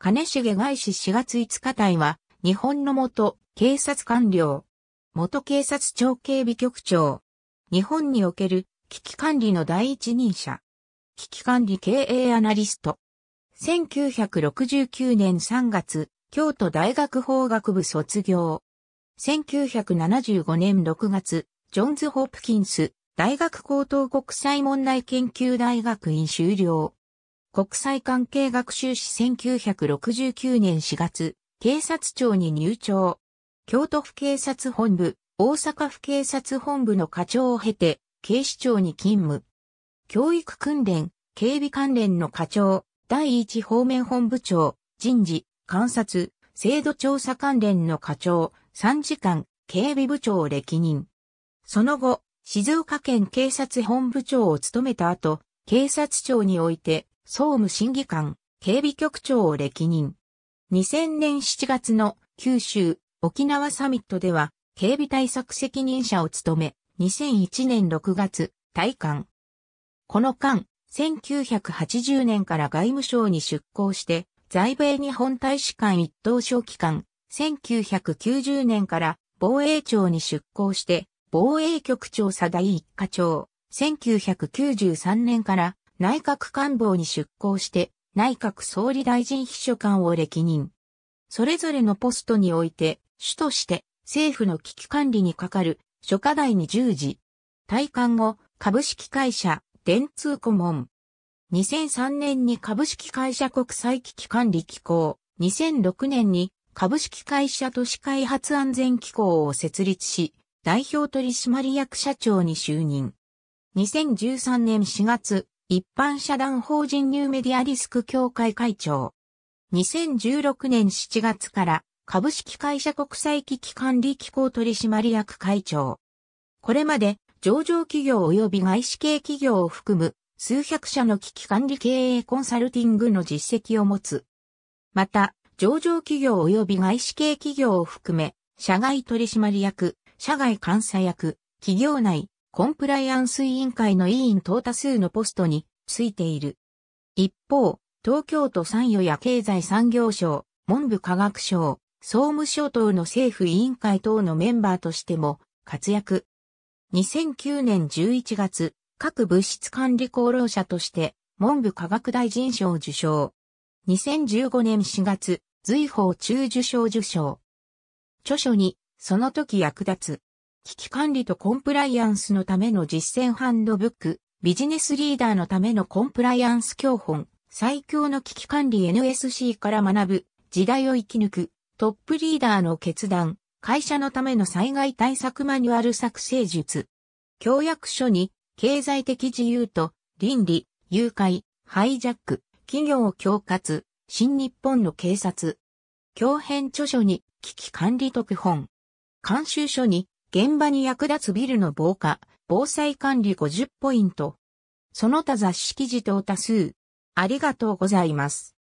金重外資4月5日隊は、日本の元警察官僚、元警察庁警備局長、日本における危機管理の第一人者、危機管理経営アナリスト。1969年3月、京都大学法学部卒業。1975年6月、ジョンズ・ホプキンス、大学高等国際問題研究大学院修了。国際関係学習士1969年4月、警察庁に入庁。京都府警察本部、大阪府警察本部の課長を経て、警視庁に勤務。教育訓練、警備関連の課長、第一方面本部長、人事、観察、制度調査関連の課長、3時間、警備部長を歴任。その後、静岡県警察本部長を務めた後、警察庁において、総務審議官、警備局長を歴任。2000年7月の九州、沖縄サミットでは、警備対策責任者を務め、2001年6月、退官。この間、1980年から外務省に出向して、在米日本大使館一等書機関、1990年から防衛庁に出向して、防衛局長佐第一課長、1993年から内閣官房に出向して内閣総理大臣秘書官を歴任。それぞれのポストにおいて、主として政府の危機管理に係る諸課題に従事。退官後、株式会社、電通顧問。2003年に株式会社国際危機管理機構、2006年に株式会社都市開発安全機構を設立し、代表取締役社長に就任。2013年4月、一般社団法人ニューメディアリスク協会会長。2016年7月から株式会社国際危機管理機構取締役会長。これまで上場企業及び外資系企業を含む数百社の危機管理経営コンサルティングの実績を持つ。また、上場企業及び外資系企業を含め、社外取締役、社外監査役、企業内、コンプライアンス委員会の委員等多数のポストについている。一方、東京都産与や経済産業省、文部科学省、総務省等の政府委員会等のメンバーとしても活躍。2009年11月、各物質管理功労者として文部科学大臣賞受賞。2015年4月、随法中受賞受賞。著書に、その時役立つ、危機管理とコンプライアンスのための実践ハンドブック、ビジネスリーダーのためのコンプライアンス教本、最強の危機管理 NSC から学ぶ、時代を生き抜く、トップリーダーの決断、会社のための災害対策マニュアル作成術。協約書に、経済的自由と、倫理、誘拐、ハイジャック、企業を恐喝、新日本の警察。教編著書に、危機管理特本。監修書に、現場に役立つビルの防火、防災管理50ポイント。その他雑誌記事等多数。ありがとうございます。